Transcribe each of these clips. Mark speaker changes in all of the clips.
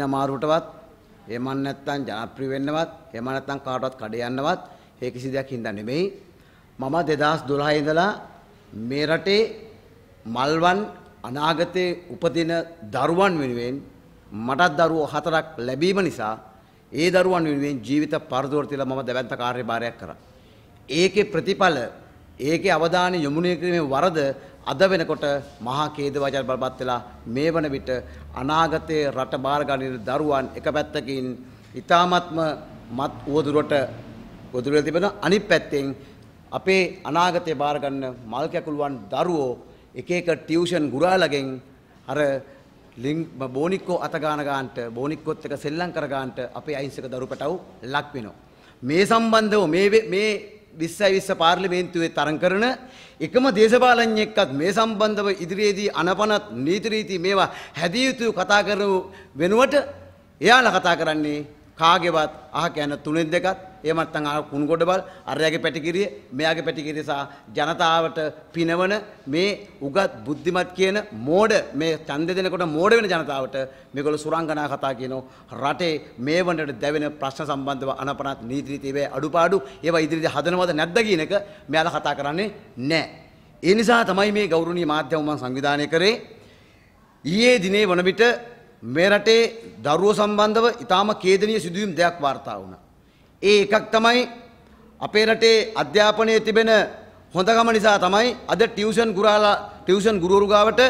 Speaker 1: අමාරුවටවත් එහෙම නැත්නම් ජනප්‍රිය වෙන්නවත් එහෙම නැත්නම් කාටවත් කඩේ යන්නවත් ඒ කිසි දෙයක් හින්දා නෙමෙයි මම 2012 ඉඳලා මේ රටේ මල්වන් අනාගතයේ උපදින දරුවන් වෙනුවෙන් මටත් දරුවෝ හතරක් ලැබීම නිසා ඒ දරුවන් වෙනුවෙන් ජීවිත පරදෝරතිලා මම දැවැන්ත කාර්යභාරයක් කරා ඒකේ ප්‍රතිඵල ඒකේ අවධානය යොමුනේ කිරීමේ වරද අද වෙනකොට මහා කේදවාචාර්ය බලපත් වෙලා මේ වන විට අනාගතයේ රට බාරගනින දරුවන් එක පැත්තකින් ඊ타මත්ම මත් උවදුරට උවදුරේ තිබෙන අනිත් පැත්තෙන් අපේ අනාගතය බාරගන්න මල් කැකුළුවන් දරුවෝ එක එක ටියුෂන් ගුරාලගෙන් අර ලිං බෝනික්කෝ අතගාන ගන්නට බෝනික්කොත් එක සෙල්ලම් කර ගන්නට අපේ අහිංසක දරුවෝ පැටව ලක් වෙනවා මේ සම්බන්ධව මේ මේ විස්සයි විස්ස පාර්ලිමේන්තුවේ තරන් කරන එකම දේශපාලඥයෙක්වත් මේ සම්බන්ධව ඉදිරියේදී අනපනත් නීතිරීති මේවා හැදිය යුතු කතා කරනු වෙනුවට එයාලා කතා කරන්නේ කාගෙවත් අහක යන තුනෙන් දෙකත් ඒ මත්තන් ආ කුණුගොඩ බල් අරයාගේ පැටිකිරිය මෙයාගේ පැටිකිරිය සහ ජනතාවට පිනවන මේ උගත් බුද්ධිමත් කියන මෝඩ මේ ඡන්දෙ දෙනකොට මෝඩ වෙන ජනතාවට මේගොල්ලෝ සුරංගනා කතා කියනවා රටේ මේ වනට දැවෙන ප්‍රශ්න සම්බන්ධව අනපනත් නීති රීති වේ අඩුපාඩු ඒවා ඉදිරියට හදනවද නැද්ද කියන එක මෙයාලා කතා කරන්නේ නැහැ. ඒ නිසා තමයි මේ ගෞරවනීය මාධ්‍යම මම සංවිධානය කරේ. ඊයේ දිනේ වන විට මේ රටේ දරුවෝ සම්බන්ධව ඉතාම කේදනීය සිදුවීම් දෙයක් වාර්තා වුණා. ඒ එකක් තමයි අපේ රටේ අධ්‍යාපනයේ තිබෙන හොඳකම නිසා තමයි අද ටියුෂන් ගුරාලා ටියුෂන් ගුරුවරු ගාවට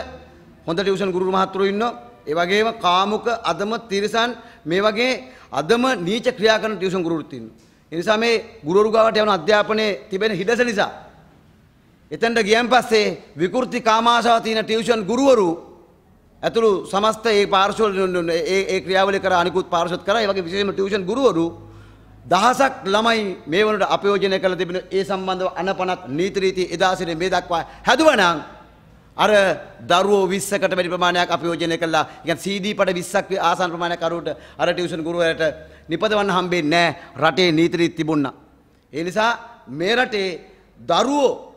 Speaker 1: හොඳ ටියුෂන් ගුරුවරු මහත්තුරු ඉන්නවා. ඒ වගේම කාමුක අදම තිරසන් මේ වගේ අදම නීච ක්‍රියා කරන ටියුෂන් ගුරුවරුත් ඉන්නවා. ඒ නිසා මේ ගුරුවරු ගාවට යන අධ්‍යාපනයේ තිබෙන හිඩස නිසා එතනට ගියන් පස්සේ විකෘති කාමාශාව තියෙන ටියුෂන් ගුරුවරු ඇතුළු සමස්ත ඒ පාර්ශවවල ඒ ඒ ක්‍රියාවලිය කර අනිකුත් පාර්ශවත් කරා ඒ වගේ විශේෂම ටියුෂන් ගුරුවරු දහසක් ළමයි මේ වනට අපයෝජනය කළ තිබෙන ඒ සම්බන්ධව අනපනත් නීතිරීති එදා සිට මේ දක්වා හැදුවනම් අර දරුවෝ 20කට වැඩි ප්‍රමාණයක් අපයෝජනය කළා. يعني CD පඩ 20ක් ආසන්න ප්‍රමාණයක් අරුවට අර ටියුෂන් ගුරුවරයාට නිපදවන්න හම්බෙන්නේ නැහැ. රටේ නීතිරීති තිබුණා. ඒ නිසා මේ රටේ දරුවෝ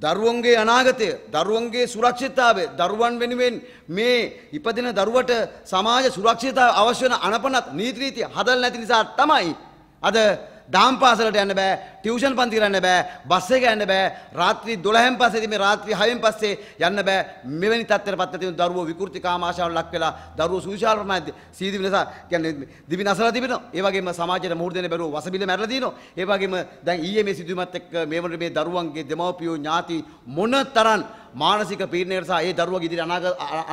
Speaker 1: දරුවන්ගේ අනාගතය දරුවන්ගේ සුරක්ෂිතතාවය දරුවන් වෙනුවෙන් මේ ඉපදෙන දරුවට සමාජ සුරක්ෂිතතාව අවශ්‍ය වන අනපනත් නීති රීති හදලා නැති නිසා තමයි අද දාම්පාසලට යන්න බෑ ටියුෂන් පන්ති කරන්න බෑ බස් එක යන්න බෑ රාත්‍රී 12න් පස්සේ මේ රාත්‍රී 6න් පස්සේ යන්න බෑ මෙවැනි තත්ත්වයට පත් වෙන දරුවෝ විකෘති කාම ආශාවල ලක් වෙලා දරුවෝ සුවිශාල ප්‍රමාණය සීදි වෙනස කියන්නේ දිවි නසලා තිබෙනවා ඒ වගේම සමාජයට මුහුණ දෙන්න බැරුව වසබිල මැරලා දිනවා ඒ වගේම දැන් ඊයේ මේ සිදුවීමත් එක්ක මේ වන මේ දරුවන්ගේ දෙමව්පියෝ ඥාති මොනතරම් මානසික පීඩනයකට සහ ඒ දරුවගේ ඉදිරි අනාගත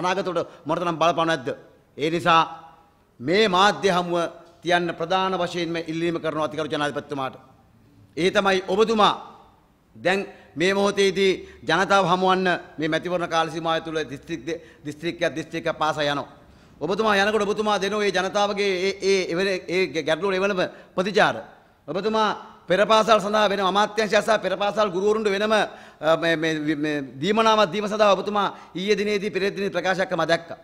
Speaker 1: අනාගතයට මොනතරම් බලපාන නැද්ද ඒ නිසා මේ මාධ්‍ය හමුව තියන්න ප්‍රධාන වශයෙන්ම ඉල්ලීම කරනවා අතිකරු ජනාධිපතිතුමාට. ඒ තමයි ඔබතුමා දැන් මේ මොහොතේදී ජනතාව හමුවන්න මේ මැතිවරණ කාල සීමාව තුළ දිස්ත්‍රික් දිස්ත්‍රික්කයක් දිස්ත්‍රික්කයක් පාසා යනවා. ඔබතුමා යනකොට ඔබතුමා දෙනෝ ඒ ජනතාවගේ ඒ ඒ ඒ ගැටලුවට එවනම ප්‍රතිචාර. ඔබතුමා පෙරපාසල් සඳහා වෙන අමාත්‍යංශය සහ පෙරපාසල් ගුරුවරුන්ට වෙනම දීමනාමත් දීම සඳහා ඔබතුමා ඊයේ දිනේදී පෙරේද දිනේ ප්‍රකාශයක් කළා දැක්කා.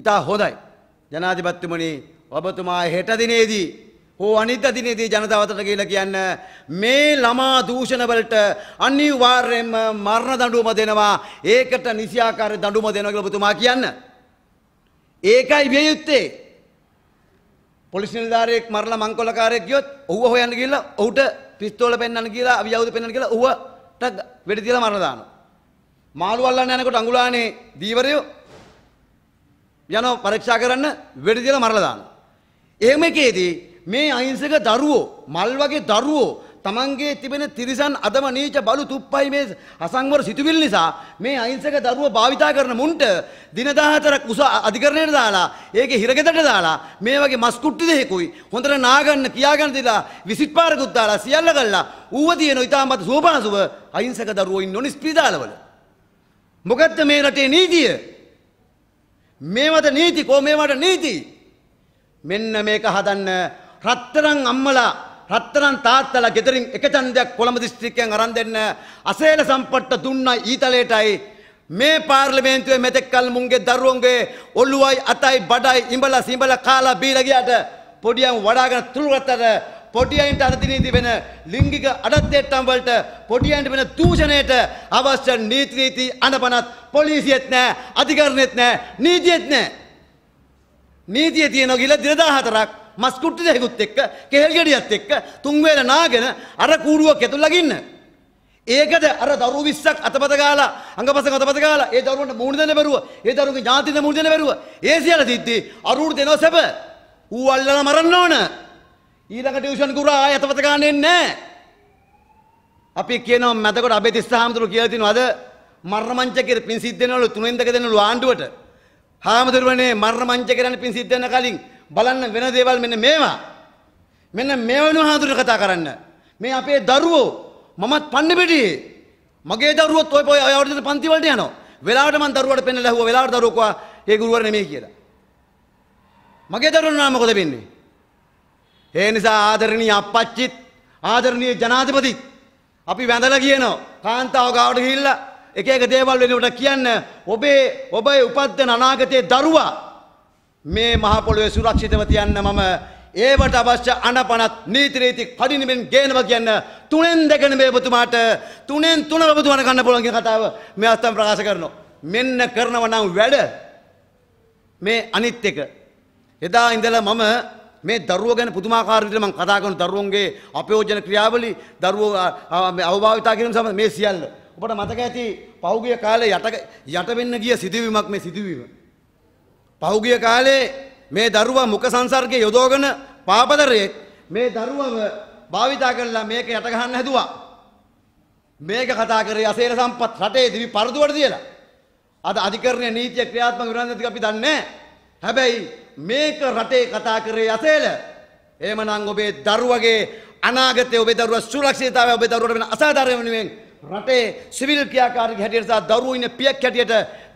Speaker 1: ඉතා හොඳයි. ජනාධිපතිතුමනි ඔබතුමා හෙට දිනේදී හෝ අනිත් දිනේදී ජනතාවට කියලා කියන්න මේ ළමා දූෂණ වලට අනිවාර්යයෙන්ම මරණ දඬුවම දෙනවා ඒකට නිසියාකාරී දඬුවම දෙනවා කියලා ඔබතුමා කියන්න ඒකයි විය යුත්තේ පොලිස් නිලධාරියෙක් මරලා මංකොලකාරයෙක් ගියොත් ඔහුව හොයන්න ගිහලා ඔහුට පිස්තෝල පෙන්වන්න කියලා අවියවුද පෙන්වන්න කියලා ඔහුට වෙඩි තියලා මරලා දානවා මාළු අල්ලන්න යනකොට අඟුලානේ දීවරයෝ යනවා පරීක්ෂා කරන්න වෙඩි තියලා මරලා දානවා එහෙම එකේදී මේ අහිංසක දරුවෝ මල් වගේ දරුවෝ තමන්ගේ තිබෙන තිරිසන් අදම නීච බලු තුප්පයි මේ අසංවර සිතුවිල් නිසා මේ අහිංසක දරුව භාවිතා කරන මුන්ට දින 14ක් උස අධිකරණයට දාලා ඒකේ හිරගෙදරට දාලා මේ වගේ මස් කුට්ටි දෙකකුයි හොඳට නාගන්න කියාගන්න දීලා විසිට් පාරකුත් දාලා සියල්ල කළා ඌව තියෙන ඉතාමත් සෝපාසුව අහිංසක දරුවෝ ඉන්න නිස්පීදාලවල මොකද්ද මේ රටේ නීතිය මේවට නීති කො මේවට නීති මෙන්න මේක හදන්න රත්තරන් අම්මලා රත්තරන් තාත්තලා ගෙදරින් එක ඡන්දයක් කොළඹ දිස්ත්‍රික්කයෙන් අරන් දෙන්න අසේල සම්පට්ට දුන්න ඊතලයටයි මේ පාර්ලිමේන්තුවේ මෙතෙක් කල මුන්ගේ දරුවන්ගේ ඔළුවයි අතයි බඩයි ඉඹලා සිඹලා කාලා බීලා ගියාට පොඩියන් වඩාගෙන තුරුරතර පොඩියන්ට අරදිනීති වෙන ලිංගික අඩත්දේට්ටම් වලට පොඩියන්ට වෙන දූෂණයට අවශ්‍ය නීති නීති අනපනත් පොලිසියෙත් නැහැ අධිකරණෙත් නැහැ නීතියෙත් නැහැ නීතිය තියෙනවා කියලා දෙදා හතරක් මස් කුට්ටි දෙකකුත් එක්ක කෙහෙල් ගෙඩියත් එක්ක තුන් වේල නාගෙන අර කූඩුවක් ඇතුළට ගින්න. ඒකද අර දරු 20ක් අතපත ගාලා අඟපස අතපත ගාලා ඒ දරුවන්ට මූණ දෙන්න බැරුව ඒ දරුවගේ ඥාතින්ට මූණ දෙන්න බැරුව ඒ සියල්ල තිද්දී අරුණට දෙනවා සැප. ඌ අල්ලලා මරන්න ඕන. ඊළඟ ටියුෂන් කුරා ආය අතපත ගන්න එන්නේ නැහැ. අපි කියනවා මැදකොට අබේ තිස්ස හාමුදුරුවෝ කියලා තිනු අද මරණ මංචකේ පින් සිද්දෙනවලු තුනෙන් දෙක දෙනවලු ආණ්ඩුවට හාමුදුරුවනේ මරණ මංච කරන්න පින් සිද්ධ වෙන කලින් බලන්න වෙන දේවල් මෙන්න මේවා. මෙන්න මේවන හාමුදුරුවෝ කතා කරන්න. මේ අපේ දරුවෝ මමත් පන්න පිටියේ. මගේ දරුවොත් ඔය ඔය අවුරුද්දේ පන්ති වලට යනවා. වෙලාවට මං දරුවාට පෙන්නලා ඇහුවා වෙලාවට දරුවෝ කිව්වා ඒ ගුරුවර නෙමෙයි කියලා. මගේ දරුවෝ නම මොකද වෙන්නේ? ඒ නිසා ආදරණීය අප්පච්චිත් ආදරණීය ජනාධිපතිත් අපි වැඳලා කියනවා කාන්තාව ගාවට ගිහිල්ලා එක එක දේවල් වෙනුවට කියන්න ඔබේ ඔබේ උපද්දන අනාගතයේ දරුවා මේ මහ පොළොවේ සුරක්ෂිතව තියන්න මම ඒවට අවශ්‍ය අනපනත් නීති රීති කඩිනමින් ගේනවා කියන්න තුනෙන් දෙකන මේ ඔබතුමාට තුනෙන් තුන ඔබතුමාට ගන්න පුළුවන් කියන කතාව මේ අස්තම් ප්‍රකාශ කරනවා මෙන්න කරනවා නම් වැඩ මේ අනිත් එක එදා ඉඳලා මම මේ දරුවෝ ගැන පුදුමාකාර විදිහට මම කතා කරන දරුවන්ගේ අපයෝජන ක්‍රියාවලි දරුවෝ අවභාවිතා කිරීම සමග මේ සියල්ල ඔබට මතක ඇති පෞගිය කාලේ යට යට වෙන්න ගිය සිදුවීමක් මේ සිදුවීම. පෞගිය කාලේ මේ දරුවා මුඛ සංසර්ගයේ යොදවගෙන පාපදරයේ මේ දරුවව භාවිතා කරලා මේක යට ගහන්න හැදුවා. මේක කතා කරේ අසේන සම්පත් රටේ දිවි පරදුවට තියලා. අද අධිකරණය නීතිය ක්‍රියාත්මක කරන්නේ නැති අපි දන්නේ හැබැයි මේක රටේ කතා කරේ අසේල. එහෙමනම් ඔබේ දරුවගේ අනාගතයේ ඔබේ දරුවා සුරක්ෂිතතාවය ඔබේ දරුවට වෙන අසාධාරණ වෙනුවෙන් රටේ සිවිල් ක්‍රියාකාරක හැටියට සහ දරුවෝ ඉන්න පියක් හැටියට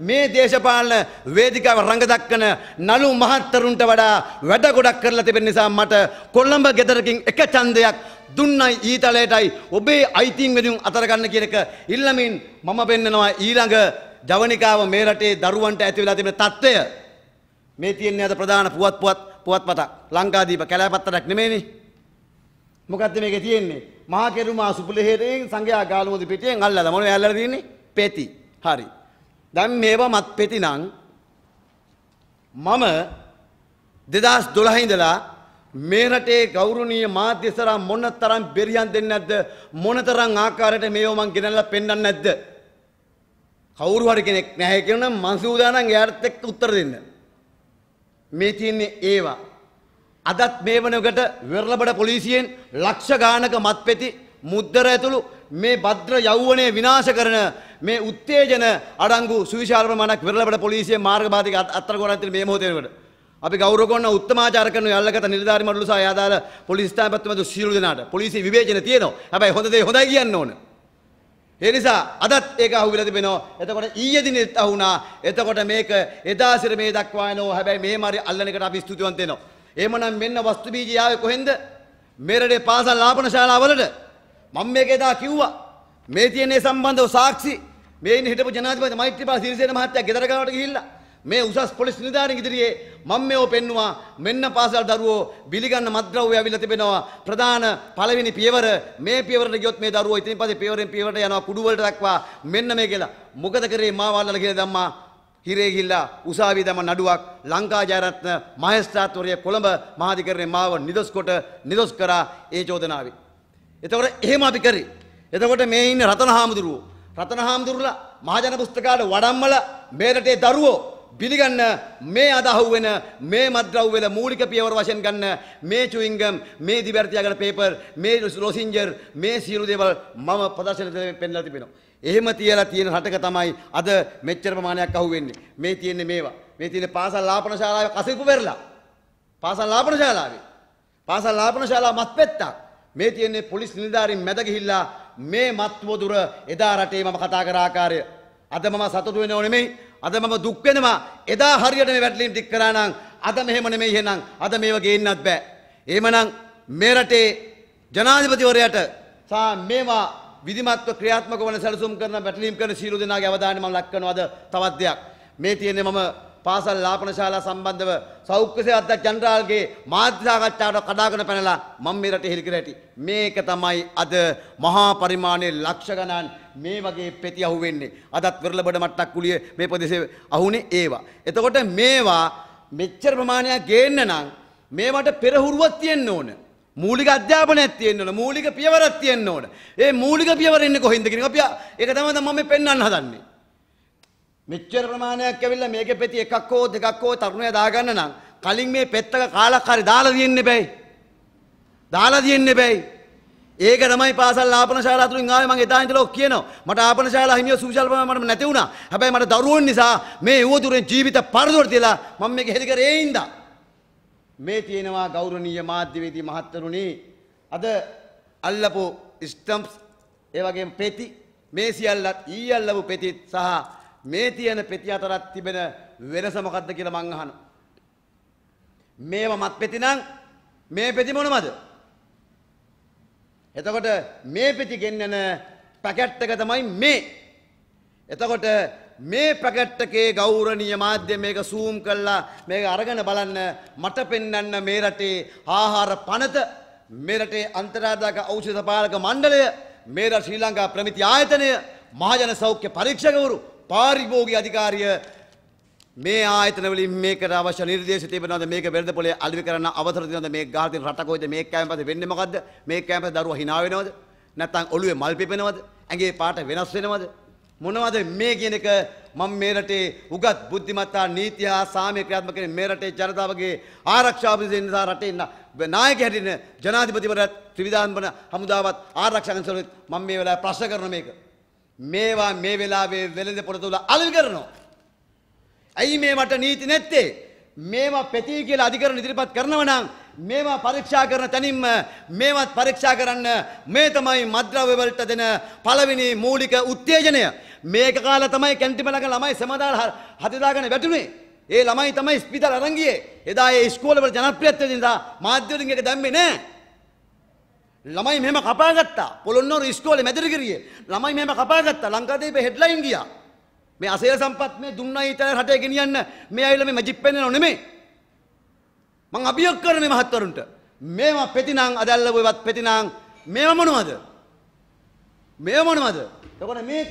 Speaker 1: මේ දේශපාලන වේදිකාව රඟ දක්වන නළු මහත්තරුන්ට වඩා වැඩ ගොඩක් කරලා තිබෙන නිසා මට කොළඹ ගෙදරකින් එක ඡන්දයක් දුන්නයි ඊතලයටයි ඔබේ අයිතීන් වෙනුම් අතර ගන්න කියන එක ඉල්ලමින් මම පෙන්නනවා ඊළඟ ජවනිකාව මේ රටේ දරුවන්ට ඇති වෙලා තිබෙන తত্ত্বය මේ තියන්නේ අද ප්‍රධාන පුවත් පුවත් පුවත්පතක් ලංකාදීප කැලෑපත්තක් නෙමෙයිනේ මොකක්ද මේකේ තියෙන්නේ? මහා කෙරුමා සුපුලෙහෙරෙන් සංඝයා ගාලුමුදි පිටියෙන් අල්ලලා මොනවද ඇල්ලලා තියෙන්නේ? පෙති. හරි. දැන් මේවා මත් පෙති නම් මම 2012 ඉඳලා මේ රටේ ගෞරවනීය මාධ්‍යසරා මොනතරම් බෙරියන් දෙන්නේ නැද්ද? මොනතරම් ආකාරයට මේව මං ගෙනල්ලා පෙන්වන්නේ නැද්ද? කවුරු හරි කෙනෙක් නැහැ කියනනම් මං සූදානම් එයාට එක්ක උත්තර දෙන්න. මේ තියෙන්නේ ඒවා. අදත් මේ වනකට වෙරළබඩ පොලිසියෙන් ලක්ෂ ගානක මත්පෙති මුද්දර ඇතුළු මේ භද්‍ර යෞවනය විනාශ කරන මේ උත්තේජන අඩංගු සුවිශාල ප්‍රමාණයක් වෙරළබඩ පොලිසිය මාර්ගබාධක අත්තරගොන ඇතුළේ මේ මොහොතේ වෙනකොට අපි ගෞරව කරන උත්තමාචාර කරන යල්ලකට නිලධාරි මඩලු සහ ආදාළ පොලිස් ස්ථාපත්තු මැද සියලු දෙනාට පොලිසිය විවේචන තියෙනවා. හැබැයි හොඳ දේ හොඳයි කියන්න ඕන. ඒ නිසා අදත් ඒක අහුවිලා තිබෙනවා. එතකොට ඊයේ දිනෙත් අහුණා. එතකොට මේක එදා සිට මේ දක්වා එනවා. හැබැයි මේ මාරි අල්ලන එකට අපි ස්තුතිවන්ත වෙනවා. එහෙමනම් මෙන්න වස්තු බීජය ආවේ කොහෙන්ද? මෙරළේ පාසල් ආපන ශාලාවලට. මම මේක එදා කිව්වා. මේ තියෙන සම්බන්ධව සාක්ෂි මේ ඉන්න හිටපු ජනාධිපති මෛත්‍රීපාල සිරිසේන මහත්තයා ගෙදර ගාවට ගිහිල්ලා මේ උසස් පොලිස් නිලධාරීන් ඉදිරියේ මම මේව පෙන්නවා මෙන්න පාසල් දරුවෝ බිලිගන්න මද්ද්‍රව්‍ය ඇවිල්ලා තිබෙනවා ප්‍රධාන පළවෙනි පියවර මේ පියවරට ගියොත් මේ දරුවෝ ඉතින් පස්සේ පියවරෙන් පියවරට යනවා කුඩු වලට දක්වා මෙන්න මේ කියලා මොකද කරේ මාව අල්ලලා කියලා දැම්මා හිරේහිල්ලා උසාවි දම නඩුවක් ලංකාජයරත්න මහස්ථාත්වරය කොළඹ මාධිකරණය මාව නිදස්කොට නිදොස් කරා ඒ චෝදනාවේ. එතකොට එහෙම අපි කරි. එතකොට මේ ඉන්න රතන හාමුදුරුවෝ. රතන හාමුදුරුලා මහජන පුස්තකාට වඩම්මල මේරටේ දරුවෝ පිළිගන්න මේ අදහව් වෙන මේ මද්‍රව්වෙල මූලික පියවර වශයෙන් ගන්න මේ චුවිංගම් මේ දිවර්තියාගල පේපර් මේ ලොසිංජර් මේ සියලු දේවල් මම ප්‍රදර්ශනය පෙන්ලා තිබෙනවා. එහෙම තියලා තියෙන රටක තමයි අද මෙච්චර ප්‍රමාණයක් අහුවෙන්නේ. මේ තියෙන්නේ මේවා. මේ තියෙන්නේ පාසල් ලාපන ශාලාවේ කසිපු පෙරලා. පාසල් ලාපන ශාලාවේ. පාසල් ලාපන ශාලාව මත්පෙත්තක්. මේ තියෙන්නේ පොලිස් නිලධාරීන් මැද ගිහිල්ලා මේ මත්වදුර එදා රටේ මම කතා කර ආකාරය. අද මම සතුටු වෙනව නෙමෙයි. අද මම දුක් වෙනවා. එදා හරියට මේ වැටලීම් ටික කරා නම් අද මෙහෙම නෙමෙයි එහෙනම්. අද මේව ගේන්නත් බෑ. එහෙමනම් මේ රටේ ජනාධිපතිවරයාට සා මේවා විධිමත්ව ක්‍රියාත්මක වන සැලසුම් කරන පැටලීම් කරන සියලු දෙනාගේ අවධානය මම ලක් කරනවාද තවත් දෙයක්. මේ තියෙන්නේ මම පාසල් ලාපන ශාලා සම්බන්ධව සෞඛ්‍ය සේවක ජනරාල්ගේ මාධ්‍ය සාකච්ඡාවට කඩාගෙන පැනලා මම මේ රටේ හෙලිකර ඇති. මේක තමයි අද මහා පරිමාණයේ ලක්ෂ ගණන් මේ වගේ පෙති අහුවෙන්නේ. අදත් වෙරළබඩ මට්ටක් කුලිය මේ ප්‍රදේශයේ අහුනේ ඒවා. එතකොට මේවා මෙච්චර ප්‍රමාණයක් ගේන්න නම් මේවට පෙරහුරුවක් තියෙන්න ඕනේ. මූලික අධ්‍යාපනයක් තියෙන්න ඕන මූලික පියවරක් තියෙන්න ඕන ඒ මූලික පියවර ඉන්නේ කොහින්ද කියන එක අපි ඒක තමයි දැන් මම පෙන්වන්න හදන්නේ මෙච්චර ප්‍රමාණයක් ඇවිල්ලා මේකේ පෙති එකක් හෝ දෙකක් හෝ තරුණයා දාගන්න නම් කලින් මේ පෙත්තක කාලක් හරි දාලා තියෙන්න බෑයි දාලා තියෙන්න බෑයි ඒක තමයි පාසල් ආපන ශාලා තුලින් ආවේ මම එදා ඉඳලා ඔක් කියනවා මට ආපන ශාලා හිමිය සුවිශාල ප්‍රමාණයක් මට නැති වුණා හැබැයි මට දරුවෝ නිසා මේ යුවතුරෙන් ජීවිත පරදොර තියලා මම මේක හෙලි කරේ ඉඳා මේ තියෙනවා ගෞරවනීය මාධ්‍යවේදී මහත්වරුනි අද අල්ලපු ස්ටම්ප්ස් ඒ වගේම පෙති මේ සියල්ලත් ඊ අල්ලපු පෙතිත් සහ මේ තියෙන පෙති අතරත් තිබෙන වෙනස මොකක්ද කියලා මං අහනවා. මේව මත් පෙති නම් මේ පෙති මොනවද? එතකොට මේ පෙති ගෙන්නන පැකට් එක තමයි මේ. එතකොට මේ පැකට් එකේ ගෞරවනීය මාධ්‍ය මේක සූම් කළා මේක අරගෙන බලන්න මට පෙන්වන්න මේ රටේ ආහාර පනත මේ රටේ අන්තරාදායක ඖෂධ පාලක මණ්ඩලය මේ රට ශ්‍රී ලංකා ප්‍රමිති ආයතනය මහජන සෞඛ්‍ය පරීක්ෂකවරු පාරිභෝගික අධිකාරිය මේ ආයතන වලින් මේකට අවශ්‍ය නිර්දේශ තිබෙනවද මේක වෙළඳ පොලේ අලෙවි කරන්න අවසර දෙනවද මේ ගාතින් රට කොයිද මේ කැම්පස් වෙන්නේ මොකද්ද මේ කැම්පස් දරුවා hina වෙනවද නැත්නම් ඔළුවේ මල් පිපෙනවද ඇඟේ පාට වෙනස් වෙනවද මොනවද මේ කියන එක මම මේ රටේ උගත් බුද්ධිමත්තා නීතිය හා සාමය ක්‍රියාත්මක කරන මේ රටේ ජනතාවගේ ආරක්ෂාව පිණිස නිසා රටේ ඉන්න නායක හැටින ජනාධිපතිවරයත් ත්‍රිවිධාන්බන හමුදාවත් ආරක්ෂා කරන මම මේ වෙලාවේ ප්‍රශ්න කරන මේක මේවා මේ වෙලාවේ වෙළඳ පොරතුල අලෙවි කරනවා ඇයි මේ මට නීති නැත්තේ මේවා පෙති කියලා අධිකරණ ඉදිරිපත් කරනවා නම් මේවා පරීක්ෂා කරන තැනින්ම මේවත් පරීක්ෂා කරන්න මේ තමයි මද්‍රව්‍යවලට දෙන පළවෙනි මූලික උත්තේජනය. මේක කාලා තමයි කැන්ටිමලක ළමයි සමාදාල් හදදාගෙන වැටුනේ. ඒ ළමයි තමයි ස්පිතල් අරන් ගියේ. එදා ඒ ඉස්කෝලවල ජනප්‍රියත්වය නිසා මාධ්‍යවලින් එක දැම්මේ නැහැ. ළමයි මෙහෙම කපාගත්තා. පොළොන්නරු ඉස්කෝලේ මැදිරි ගිරියේ. ළමයි මෙහෙම කපාගත්තා. ලංකාදීපේ හෙඩ්ලයින් ගියා. මේ අසේල සම්පත් මේ දුන්නයි ඉතල රටේ ගෙනියන්න මේ ඇවිල්ලා මේ මැජික් පෙන්නනෝ නෙමෙයි. මං අභියෝග කරන්නේ මහත්වරුන්ට. මේවා පෙතිනං අදල්ල වුවත් පෙතිනං මේව මොනවද? මේව මොනවද? එතකොට මේක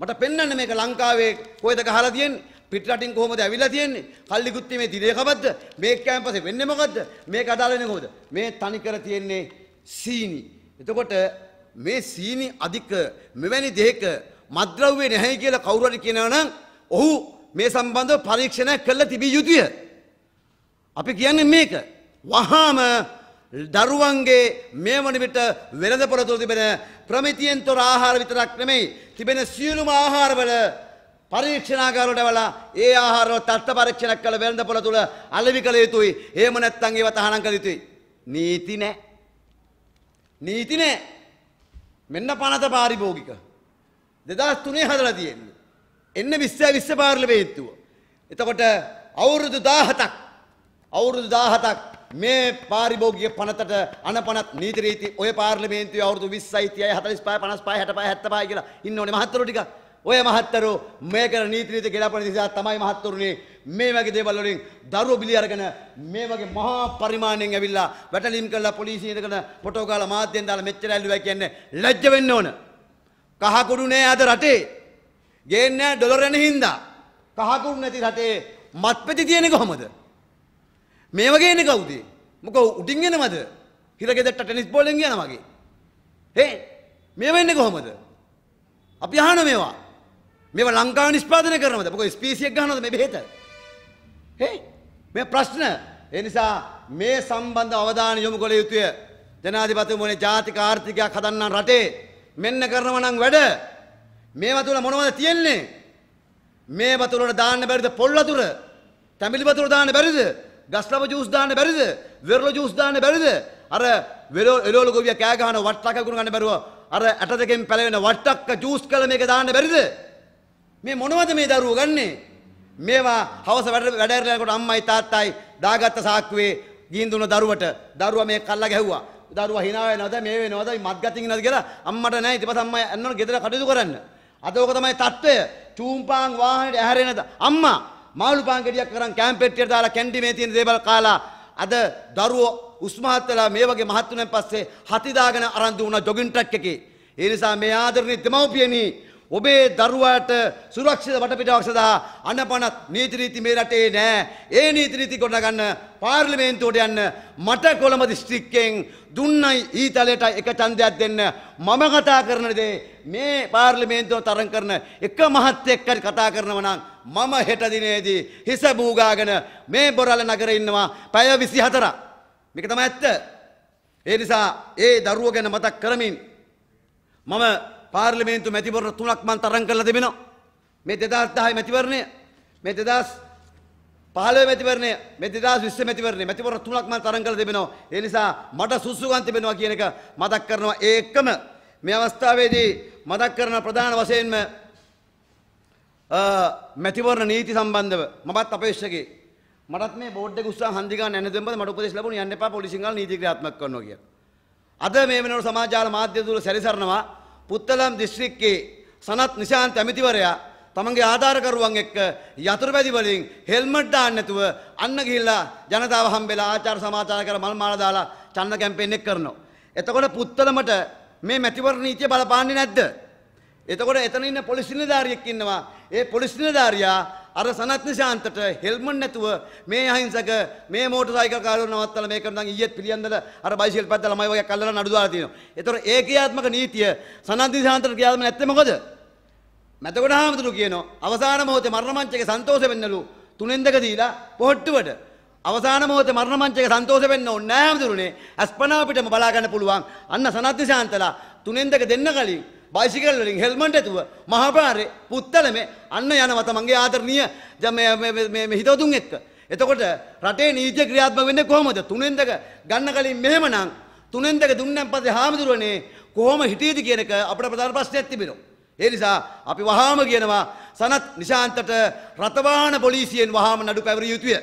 Speaker 1: මට පෙන්වන්න මේක ලංකාවේ කොහෙද ගහලා තියෙන්නේ? පිටරටින් කොහොමද ඇවිල්ලා තියෙන්නේ? කල්ලි කුත්ති මේ දිනේ කවද්ද? මේ කැම්පසේ වෙන්නේ මොකද්ද? මේක අදාළ වෙන්නේ කොහොමද? මේ තනිකර තියෙන්නේ සීනි. එතකොට මේ සීනි අධික මෙවැනි දෙයක මද්‍රව්‍ය නැහැ කියලා කවුරු හරි කියනවා නම් ඔහු මේ සම්බන්ධව පරීක්ෂණයක් කළ තිබිය යුතුය. අපි කියන්නේ මේක. වහාම දරුවන්ගේ මේ වන විට වෙළඳපොළ තුළ තිබෙන ප්‍රමිතියෙන් තොර ආහාර විතරක් නෙමෙයි තිබෙන සියලුම ආහාරවල පරීක්ෂණාගාරවලට වලා ඒ ආහාරවල තත්ත්ව පරීක්ෂණයක් කළ වෙළඳපොළ තුළ අලෙවි කළ යුතුයි. එහෙම නැත්නම් ඒව තහනම් කළ යුතුයි. නීති නෑ. නීති නෑ. මෙන්න පනත පාරිභෝගික. 2003 හදලා තියෙන්නේ. එන්න 20 20 පාර්ලිමේන්තුව. එතකොට අවුරුදු 17ක් අවුරුදු 17ක් මේ පාරිභෝගික පනතට අනපනත් නීති රීති ඔය පාර්ලිමේන්තුවේ අවුරුදු 20යි 30යි 45යි 55යි 65යි 75යි කියලා ඉන්නෝනේ මහත්තුරු ටික. ඔය මහත්තුරු මේක නීති රීති ගලාපන නිසා තමයි මහත්තුරුනේ මේ වගේ දේවල් වලින් දරුවෝ බිලි අරගෙන මේ වගේ මහා පරිමාණයෙන් ඇවිල්ලා වැටලීම් කරලා පොලිසිය ඉඳගෙන ෆොටෝ ගාලා මාධ්‍යෙන් දාලා මෙච්චර ඇල්ලුවා කියන්නේ ලැජ්ජ වෙන්න ඕන. කහකුඩු නෑ අද රටේ. ගේන්නේ ඩොලර් යන හින්දා. කහකුඩු නැති රටේ මත්පෙති තියෙන්නේ කොහමද? මේ වගේ ඉන්නේ කවුද? මොකෝ උඩින් එනවද? හිරගෙදට ටෙනිස් බෝලෙන් යනවා වගේ. හේ මේ වෙන්නේ කොහොමද? අපි අහන මේවා. මේවා ලංකාව නිෂ්පාදනය කරනවද? මොකෝ ස්පීසියක් ගන්නවද මේ බෙහෙත? හේ මේ ප්‍රශ්න. ඒ නිසා මේ සම්බන්ධ අවධානය යොමු කළ යුතුය. ජනාධිපතිතුමෝනේ ජාතික ආර්ථිකයක් හදන්න රටේ මෙන්න කරනව නම් වැඩ. මේවා තුල මොනවද තියෙන්නේ? මේ වතුර වල දාන්න බැරිද පොල් වතුර? තැඹිලි වතුර දාන්න බැරිද? ගස්ලව ජූස් දාන්න බැරිද? වෙරළ ජූස් දාන්න බැරිද? අර වෙලෝල ගොවියා කෑ ගහන වට්ටක් අකුණු ගන්න බැරුව අර ඇට දෙකෙන් පැලවෙන වට්ටක්ක ජූස් කළ මේක දාන්න බැරිද? මේ මොනවද මේ දරුවෝ ගන්නේ? මේවා හවස වැඩ වැඩ යනකොට අම්මයි තාත්තයි දාගත්ත සාක්කුවේ ගිහින් දුන දරුවට දරුවා මේ කල්ලා ගැහුවා. දරුවා hina වෙනවද මේ වෙනවද මත් ගතින් ඉනවද කියලා අම්මට නෑ ඊට පස්සේ අම්මා යන්නවනේ ගෙදර කටයුතු කරන්න. අද ඕක තමයි தত্ত্বය. චූම්පාන් වාහනේට ඇහැරෙනද අම්මා මාළු පාංගෙඩියක් කරන් කැම්පෙට්ටියට දාලා කැන්ඩි මේ තියෙන දේවල් කාලා අද දරුවෝ උස්මහත් වෙලා මේ වගේ මහත්තුනෙන් පස්සේ හති දාගෙන අරන් දුණා ජොගින් ට්‍රැක් එකේ. ඒ නිසා මේ ආදරණීය දෙමව්පියනි ඔබේ දරුවාට සුරක්ෂිත වටපිටාවක් සඳහා අනපනත් නීති රීති මේ රටේ නෑ. ඒ නීති රීති ගොඩනගන්න පාර්ලිමේන්තුවට යන්න මට කොළඹ දිස්ත්‍රික්කයෙන් දුන්නයි ඊතලයට එක ඡන්දයක් දෙන්න මම කතා කරන දේ මේ පාර්ලිමේන්තුව තරම් කරන එක මහත්යෙක් හරි කතා කරනවා නම් මම හෙට දිනේදී හිස බූගාගෙන මේ බොරළ නගරේ ඉන්නවා පැය 24. මේක තමයි ඇත්ත. ඒ නිසා ඒ දරුව ගැන මතක් කරමින් මම පාර්ලිමේන්තු මැතිවරණ තුනක් මන් තරම් කරලා තිබෙනවා. මේ 2010 මැතිවරණය, මේ 2015 මැතිවරණය, මේ 2020 මැතිවරණය මැතිවරණ තුනක් මන් තරම් කරලා තිබෙනවා. ඒ නිසා මට සුසුගන් තිබෙනවා කියන එක මතක් කරනවා. ඒ එක්කම මේ අවස්ථාවේදී මතක් කරන ප්‍රධාන වශයෙන්ම මැතිවරණ නීති සම්බන්ධව මමත් අපේක්ෂකේ මටත් මේ බෝඩ් එක උස්සා හන්දි ගන්න නැන දෙම්බද මට උපදෙස් ලැබුණ යන්න එපා පොලිසිංගල් නීති ක්‍රියාත්මක කරනවා කියලා. අද මේ වෙනකොට සමාජාල මාධ්‍ය තුල සැරිසරනවා පුත්තලම් දිස්ත්‍රික්කේ සනත් නිශාන්ත ඇමතිවරයා තමන්ගේ ආධාරකරුවන් එක්ක යතුරුපැදි වලින් හෙල්මට් දාන්න නැතුව අන්න ගිහිල්ලා ජනතාව හම්බෙලා ආචාර සමාචාර කර මල් මාලා දාලා චන්න කැම්පේන් එක කරනවා. එතකොට පුත්තලමට මේ මැතිවර නීතිය බලපාන්නේ නැද්ද? එතකොට එතන ඉන්න පොලිස් නිලධාරියෙක් ඉන්නවා. ඒ පොලිස් නිලධාරියා අර සනත් නිශාන්තට හෙල්මන් නැතුව මේ අහිංසක මේ මෝටරසයිකල් කාරව නවත්තලා මේක නම් ඊයේත් පිළියන්දල අර බයිසිකල් පැද්ද ළමයි වගේ කල්ලලා නඩු දාලා තියෙනවා. ඒතර ඒ ක්‍රියාත්මක නීතිය සනත් නිශාන්තට ක්‍රියාත්මක නැත්තේ මොකද? මැදගොඩ හාමුදුරු කියනවා අවසාන මොහොතේ මරණ මංචකේ සන්තෝෂ වෙන්නලු තුනෙන් දෙක දීලා පොහට්ටුවට අවසාන මොහොතේ මරණ මංචකේ සන්තෝෂ වෙන්න ඕනේ නැහැ හාමුදුරුනේ. අස්පනා පිටම බලා ගන්න පුළුවන්. අන්න සනත් නිශාන්තලා තුනෙන් දෙක දෙන්න කලින් බයිසිකල් වලින් හෙල්මන්ට ඇතුව මහපාරේ පුත්තල මේ අන්න යනවත මගේ ආදරණීය හිතවතුන් එක්ක. එතකොට රටේ නීතිය ක්‍රියාත්මක වෙන්නේ කොහොමද? තුනෙන් දෙක ගන්න කලින් මෙහෙමනම් තුනෙන් දෙක දුන්නන් පස්සේ හාමුදුරුවනේ කොහොම හිටියද කියන එක අපිට ප්‍රධාන ප්‍රශ්නයක් තිබෙනවා. ඒ නිසා අපි වහාම කියනවා සනත් නිශාන්තට රතවාන පොලිසියෙන් වහාම නඩු පැවරිය යුතුය.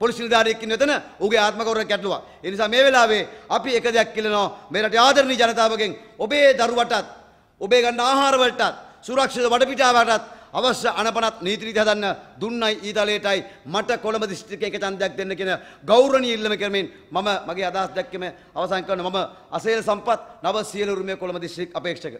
Speaker 1: පොලිසි නිලධාරියෙක්කින් වෙතන ඌගේ ආත්මකෞරයක් ඇටලුවා. ඒ නිසා මේ වෙලාවේ අපි එක දෙයක් කියනවා මේ රටේ ආදරණීය ජනතාවගෙන් ඔබේ දරුවටත් ඔබේ ගන්න ආහාර වලටත් සුරක්ෂිත වඩපිටාවටත් අවශ්‍ය අනපනත් නීති රීති හදන්න දුන්නයි ඊතලයටයි මට කොළඹ දිස්ත්‍රික්කයේ එක ඡන්දයක් දෙන්න කියන ගෞරවණීය ඉල්ලම කරමින් මම මගේ අදහස් දැක්කම අවසන් කරන මම අසේල සම්පත් නව සියලු උරුමයේ කොළඹ දිස්ත්‍රික් අපේක්ෂක